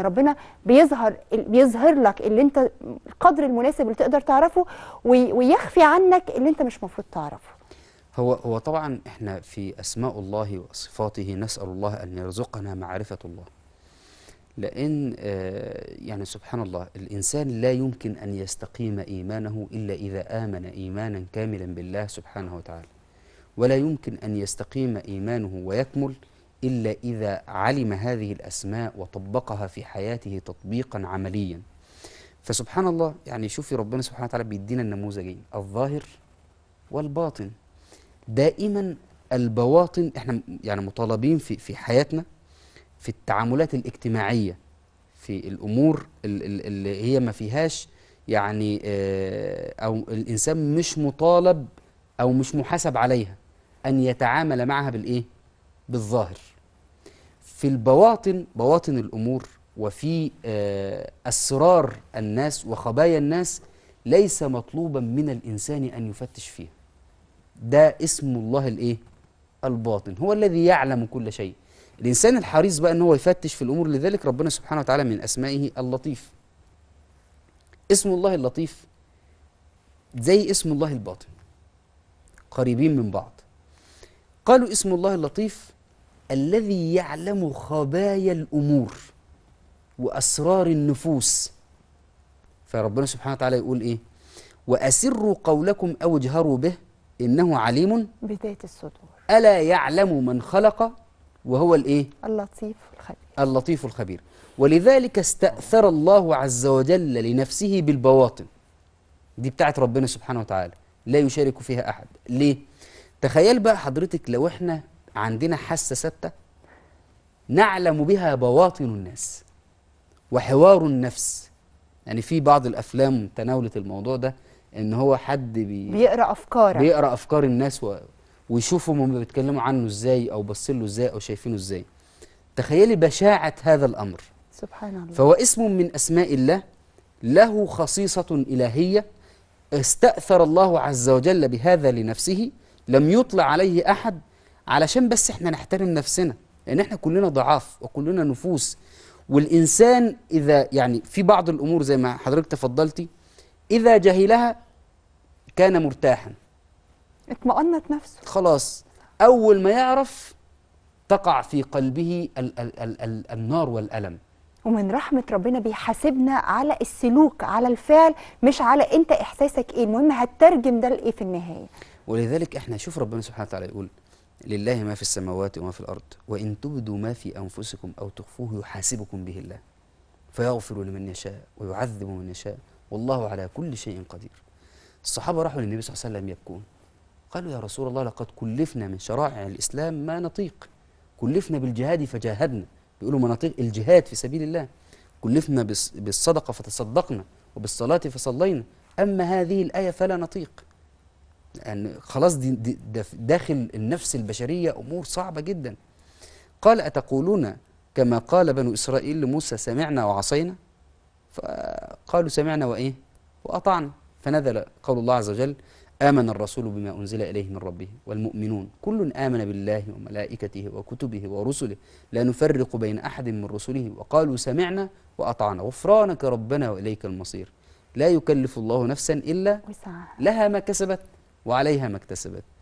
ربنا بيظهر بيظهر لك اللي انت القدر المناسب اللي تقدر تعرفه ويخفي عنك اللي انت مش مفروض تعرفه هو هو طبعا احنا في اسماء الله وصفاته نسال الله ان يرزقنا معرفه الله لان آه، يعني سبحان الله الانسان لا يمكن ان يستقيم ايمانه الا اذا امن ايمانا كاملا بالله سبحانه وتعالى ولا يمكن ان يستقيم ايمانه ويكمل إلا إذا علم هذه الأسماء وطبقها في حياته تطبيقا عمليا فسبحان الله يعني شوفي ربنا سبحانه وتعالى بيدينا النموذجين الظاهر والباطن دائما البواطن احنا يعني مطالبين في في حياتنا في التعاملات الاجتماعيه في الامور اللي هي ما فيهاش يعني آه، او الانسان مش مطالب او مش محاسب عليها ان يتعامل معها بالايه بالظاهر في البواطن بواطن الأمور وفي آه، أسرار الناس وخبايا الناس ليس مطلوبا من الإنسان أن يفتش فيها ده اسم الله الإيه؟ الباطن هو الذي يعلم كل شيء الإنسان الحريص بقى أن هو يفتش في الأمور لذلك ربنا سبحانه وتعالى من أسمائه اللطيف اسم الله اللطيف زي اسم الله الباطن قريبين من بعض قالوا اسم الله اللطيف الذي يعلم خبايا الأمور وأسرار النفوس فربنا سبحانه وتعالى يقول إيه وأسروا قولكم أو اجهروا به إنه عليم بذات الصدور ألا يعلم من خلق وهو الإيه اللطيف الخبير اللطيف الخبير ولذلك استأثر الله عز وجل لنفسه بالبواطن دي بتاعت ربنا سبحانه وتعالى لا يشارك فيها أحد ليه تخيل بقى حضرتك لو احنا عندنا حاسة ستة نعلم بها بواطن الناس وحوار النفس يعني في بعض الأفلام تناولت الموضوع ده إن هو حد بي بيقرأ أفكارك بيقرأ أفكار الناس و... ويشوفوا هم بيتكلموا عنه إزاي أو باصين إزاي أو شايفينه إزاي تخيلي بشاعة هذا الأمر سبحان الله فهو اسم من أسماء الله له خصيصة إلهية استأثر الله عز وجل بهذا لنفسه لم يطلع عليه أحد علشان بس احنا نحترم نفسنا لان احنا كلنا ضعاف وكلنا نفوس والانسان اذا يعني في بعض الامور زي ما حضرتك تفضلتي اذا جهلها كان مرتاحا اطمأنت نفسه خلاص اول ما يعرف تقع في قلبه الـ الـ الـ الـ النار والالم ومن رحمة ربنا بيحاسبنا على السلوك على الفعل مش على انت احساسك ايه المهم هترجم ده لايه في النهاية ولذلك احنا شوف ربنا سبحانه وتعالى يقول لله ما في السماوات وما في الأرض وإن تبدوا ما في أنفسكم أو تخفوه يحاسبكم به الله فيغفر لمن يشاء ويعذب من يشاء والله على كل شيء قدير الصحابة راحوا للنبي صلى الله عليه وسلم يبكون قالوا يا رسول الله لقد كلفنا من شرائع الإسلام ما نطيق كلفنا بالجهاد فجاهدنا بيقولوا ما نطيق الجهاد في سبيل الله كلفنا بالصدقة فتصدقنا وبالصلاة فصلينا أما هذه الآية فلا نطيق لأن يعني خلاص دي, دي داخل النفس البشرية أمور صعبة جدا قال أتقولون كما قال بنو إسرائيل لموسى سمعنا وعصينا فقالوا سمعنا وإيه وأطعنا فنزل قول الله عز وجل آمن الرسول بما أنزل إليه من ربه والمؤمنون كل آمن بالله وملائكته وكتبه ورسله لا نفرق بين أحد من رسله وقالوا سمعنا وأطعنا غفرانك ربنا وإليك المصير لا يكلف الله نفسا إلا لها ما كسبت وعليها ما اكتسبت